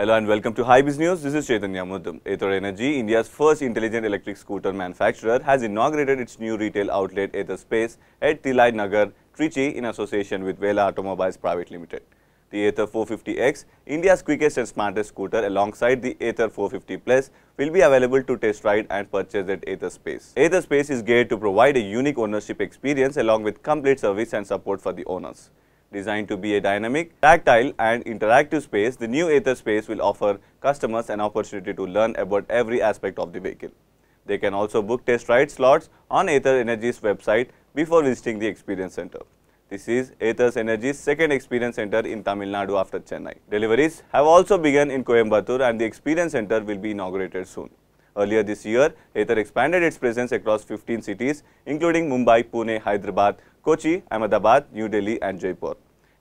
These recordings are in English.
Hello and welcome to High Business News. This is Chaitanya Muttam. Ether Energy, India's first intelligent electric scooter manufacturer, has inaugurated its new retail outlet Ether Space at Tilai Nagar, Trichy in association with Vela Automobiles Private Limited. The Ether 450X, India's quickest and smartest scooter alongside the Ether 450 Plus will be available to test ride and purchase at Ether Space. Ether Space is geared to provide a unique ownership experience along with complete service and support for the owners. Designed to be a dynamic, tactile and interactive space, the new Ather space will offer customers an opportunity to learn about every aspect of the vehicle. They can also book test ride slots on Ather Energy's website before visiting the experience center. This is Athers Energy's second experience center in Tamil Nadu after Chennai. Deliveries have also begun in Coimbatore and the experience center will be inaugurated soon. Earlier this year, Ather expanded its presence across 15 cities including Mumbai, Pune, Hyderabad, Kochi, Ahmedabad, New Delhi and Jaipur.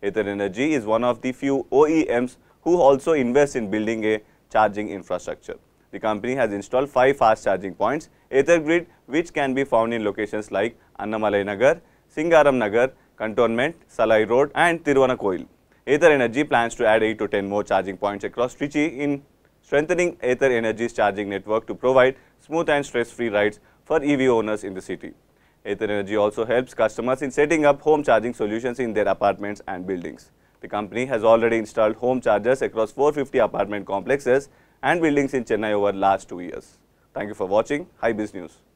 Ether Energy is one of the few OEMs who also invest in building a charging infrastructure. The company has installed 5 fast charging points, Ether Grid, which can be found in locations like Annamalai Nagar, Singaram Nagar, Cantonment, Salai Road and Tiruvannakoil. Ether Energy plans to add 8 to 10 more charging points across Trichy in strengthening Ether Energy's charging network to provide smooth and stress-free rides for EV owners in the city. Aether Energy also helps customers in setting up home charging solutions in their apartments and buildings. The company has already installed home chargers across 450 apartment complexes and buildings in Chennai over last two years. Thank you for watching. Hi Biz News.